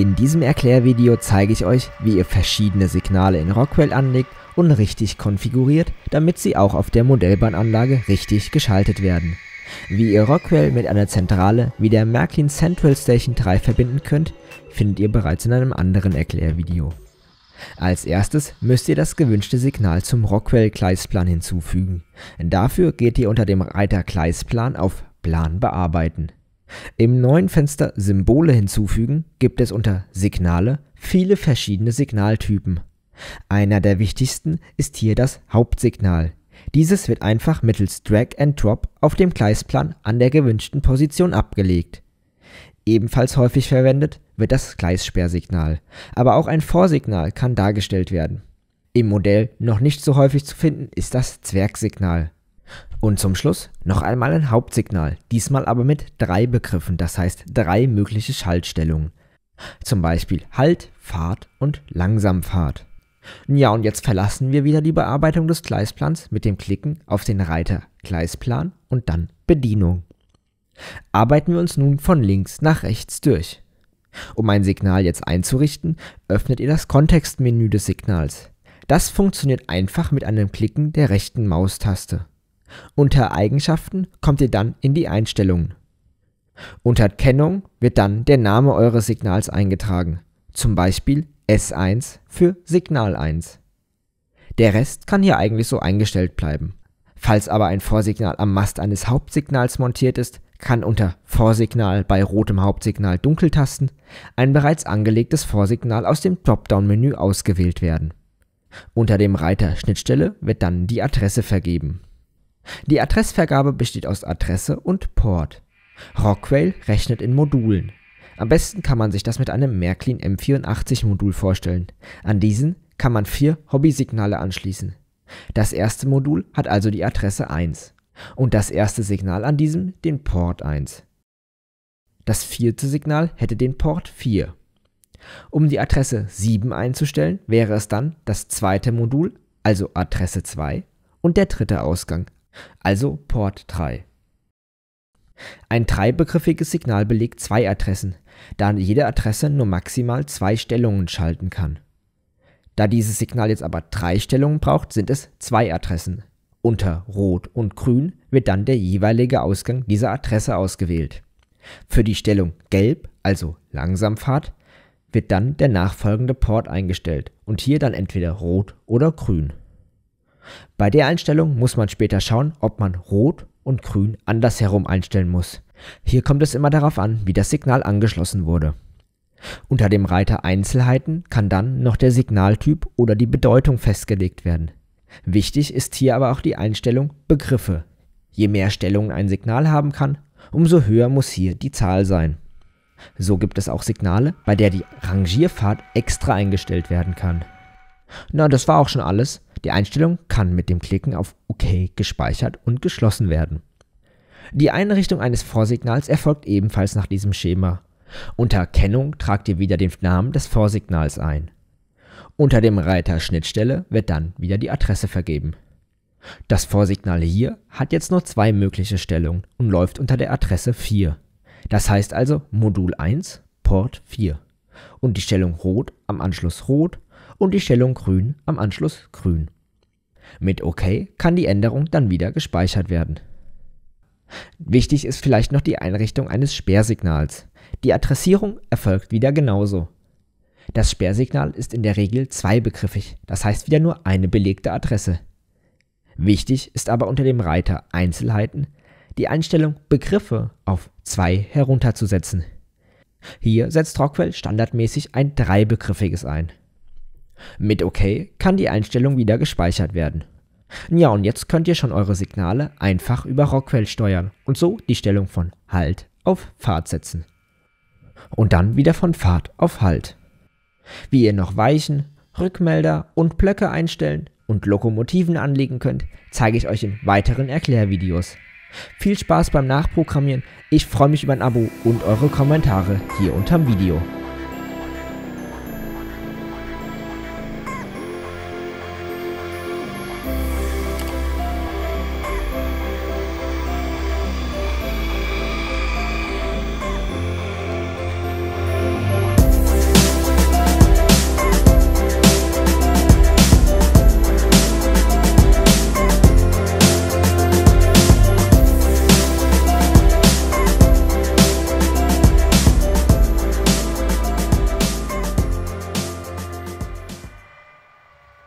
In diesem Erklärvideo zeige ich euch, wie ihr verschiedene Signale in Rockwell anlegt und richtig konfiguriert, damit sie auch auf der Modellbahnanlage richtig geschaltet werden. Wie ihr Rockwell mit einer Zentrale wie der Märklin Central Station 3 verbinden könnt, findet ihr bereits in einem anderen Erklärvideo. Als erstes müsst ihr das gewünschte Signal zum Rockwell-Gleisplan hinzufügen. Dafür geht ihr unter dem Reiter Gleisplan auf Plan bearbeiten. Im neuen Fenster Symbole hinzufügen gibt es unter Signale viele verschiedene Signaltypen. Einer der wichtigsten ist hier das Hauptsignal. Dieses wird einfach mittels Drag and Drop auf dem Gleisplan an der gewünschten Position abgelegt. Ebenfalls häufig verwendet wird das Gleissperrsignal, aber auch ein Vorsignal kann dargestellt werden. Im Modell noch nicht so häufig zu finden ist das Zwergsignal. Und zum Schluss noch einmal ein Hauptsignal, diesmal aber mit drei Begriffen, das heißt drei mögliche Schaltstellungen. Zum Beispiel Halt, Fahrt und Langsamfahrt. Ja, und jetzt verlassen wir wieder die Bearbeitung des Gleisplans mit dem Klicken auf den Reiter Gleisplan und dann Bedienung. Arbeiten wir uns nun von links nach rechts durch. Um ein Signal jetzt einzurichten, öffnet ihr das Kontextmenü des Signals. Das funktioniert einfach mit einem Klicken der rechten Maustaste. Unter Eigenschaften kommt ihr dann in die Einstellungen. Unter Kennung wird dann der Name eures Signals eingetragen, zum Beispiel S1 für Signal 1. Der Rest kann hier eigentlich so eingestellt bleiben. Falls aber ein Vorsignal am Mast eines Hauptsignals montiert ist, kann unter Vorsignal bei rotem Hauptsignal Dunkeltasten ein bereits angelegtes Vorsignal aus dem Dropdown-Menü ausgewählt werden. Unter dem Reiter Schnittstelle wird dann die Adresse vergeben. Die Adressvergabe besteht aus Adresse und Port. Rockwell rechnet in Modulen. Am besten kann man sich das mit einem Märklin M84 Modul vorstellen. An diesen kann man vier Hobbysignale anschließen. Das erste Modul hat also die Adresse 1 und das erste Signal an diesem den Port 1. Das vierte Signal hätte den Port 4. Um die Adresse 7 einzustellen, wäre es dann das zweite Modul, also Adresse 2, und der dritte Ausgang, also Port 3. Ein dreibegriffiges Signal belegt zwei Adressen, da jede Adresse nur maximal zwei Stellungen schalten kann. Da dieses Signal jetzt aber drei Stellungen braucht, sind es zwei Adressen. Unter Rot und Grün wird dann der jeweilige Ausgang dieser Adresse ausgewählt. Für die Stellung Gelb, also Langsamfahrt, wird dann der nachfolgende Port eingestellt und hier dann entweder Rot oder Grün. Bei der Einstellung muss man später schauen, ob man Rot und Grün andersherum einstellen muss. Hier kommt es immer darauf an, wie das Signal angeschlossen wurde. Unter dem Reiter Einzelheiten kann dann noch der Signaltyp oder die Bedeutung festgelegt werden. Wichtig ist hier aber auch die Einstellung Begriffe. Je mehr Stellungen ein Signal haben kann, umso höher muss hier die Zahl sein. So gibt es auch Signale, bei der die Rangierfahrt extra eingestellt werden kann. Na, das war auch schon alles. Die Einstellung kann mit dem Klicken auf OK gespeichert und geschlossen werden. Die Einrichtung eines Vorsignals erfolgt ebenfalls nach diesem Schema. Unter Kennung tragt ihr wieder den Namen des Vorsignals ein. Unter dem Reiter Schnittstelle wird dann wieder die Adresse vergeben. Das Vorsignal hier hat jetzt nur zwei mögliche Stellungen und läuft unter der Adresse 4. Das heißt also Modul 1, Port 4. Und die Stellung Rot am Anschluss Rot und die Stellung grün am Anschluss grün. Mit OK kann die Änderung dann wieder gespeichert werden. Wichtig ist vielleicht noch die Einrichtung eines Sperrsignals. Die Adressierung erfolgt wieder genauso. Das Sperrsignal ist in der Regel zweibegriffig, das heißt wieder nur eine belegte Adresse. Wichtig ist aber unter dem Reiter Einzelheiten die Einstellung Begriffe auf 2 herunterzusetzen. Hier setzt Rockwell standardmäßig ein dreibegriffiges ein. Mit OK kann die Einstellung wieder gespeichert werden. Ja, und jetzt könnt ihr schon eure Signale einfach über Rockwell steuern und so die Stellung von Halt auf Fahrt setzen. Und dann wieder von Fahrt auf Halt. Wie ihr noch Weichen, Rückmelder und Blöcke einstellen und Lokomotiven anlegen könnt, zeige ich euch in weiteren Erklärvideos. Viel Spaß beim Nachprogrammieren, ich freue mich über ein Abo und eure Kommentare hier unterm Video.